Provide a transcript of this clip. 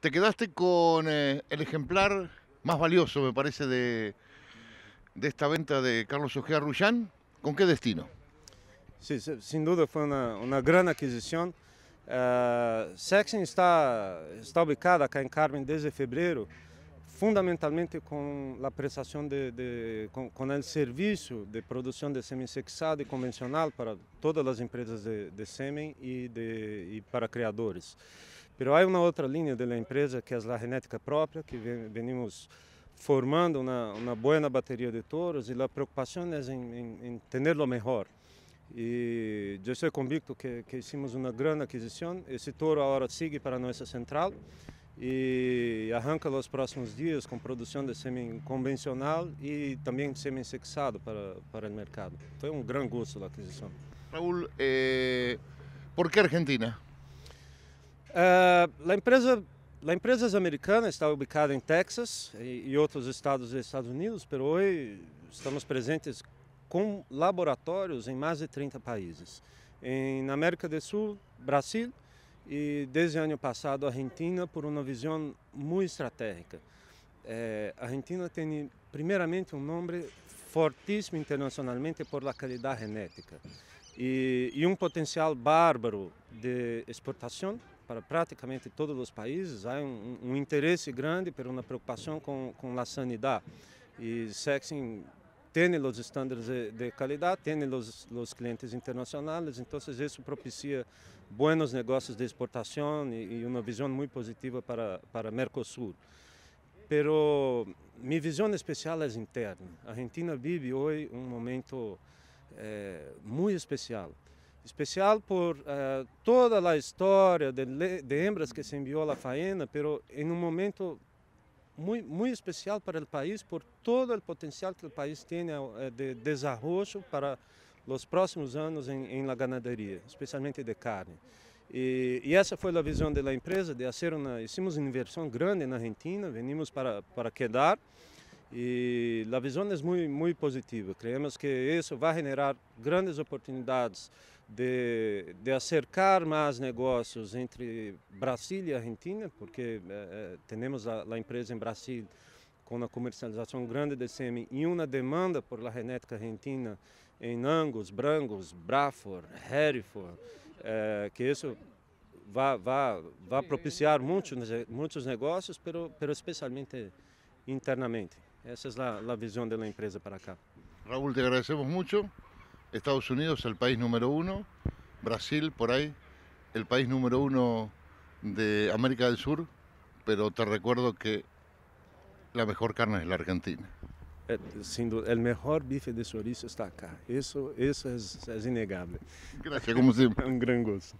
te quedaste con eh, el ejemplar más valioso, me parece, de, de esta venta de Carlos Ojea Rullán. ¿Con qué destino? Sí, sin duda fue una, una gran adquisición. Uh, está, ubicada acá en Carmen desde febrero, fundamentalmente con la prestación de, con, el servicio de producción de semen sexado y convencional para todas las empresas de, semen y, de, y para creadores. Mas há uma outra linha da empresa que é a genética própria, que venimos formando uma, uma boa bateria de toros e a preocupação é em, em, em tenerlo melhor. E eu estou convicto que, que hicimos uma grande aquisição. Esse touro agora segue para nossa central e arranca nos próximos dias com produção de sêmen convencional e também sêmen sexado para, para o mercado. Foi um grande gosto a aquisição. Raul, eh, por que Argentina? a ah, empresa a empresa americana está ubicada em Texas e, e outros estados dos Estados Unidos, mas hoje estamos presentes com laboratórios em mais de 30 países. Em, na América do Sul, Brasil e desde o ano passado Argentina por uma visão muito estratégica. Eh, Argentina tem primeiramente um nome fortíssimo internacionalmente por la qualidade genética e, e um potencial bárbaro de exportação para praticamente todos os países, há um, um interesse grande por uma preocupação com, com a sanidade. E Sexing tem os estándares de, de qualidade, tem os, os clientes internacionais, então isso propicia bons negócios de exportação e, e uma visão muito positiva para, para Mercosul. Pero minha visão especial é interna. A Argentina vive hoje um momento é eh, muito especial especial por uh, toda a história de, de que se enviou à faena, pero em um momento muito, muito especial para o país, por todo o potencial que o país tem eh, de desenvolvimento para os próximos anos em, em la ganaderia, especialmente de carne. E, e, essa foi a visão da empresa de fazer uma, hicimos uma inversão grande na Argentina, venimos para para quedar e a visão é muito, muito positiva. Creemos que isso vai gerar grandes oportunidades de, de acercar mais negócios entre Brasil e Argentina, porque eh, eh temos a, a empresa em Brasil com uma comercialização grande de sêmen e uma demanda por la genética argentina em Angus, Brangos, Braford, Hereford, eh, que isso vai, vai, vai propiciar muitos, muitos negócios, pero, pero especialmente internamente. Esa es la, visión de la empresa para acá. Raúl, te agradecemos mucho. Estados Unidos, el país número uno. Brasil, por ahí, el país número uno de América del Sur. Pero te recuerdo que la mejor carne es la Argentina. Eh, sin el mejor bife de chorizo está acá. Eso, eso es, es innegable. Gracias, como siempre. Un gran gusto.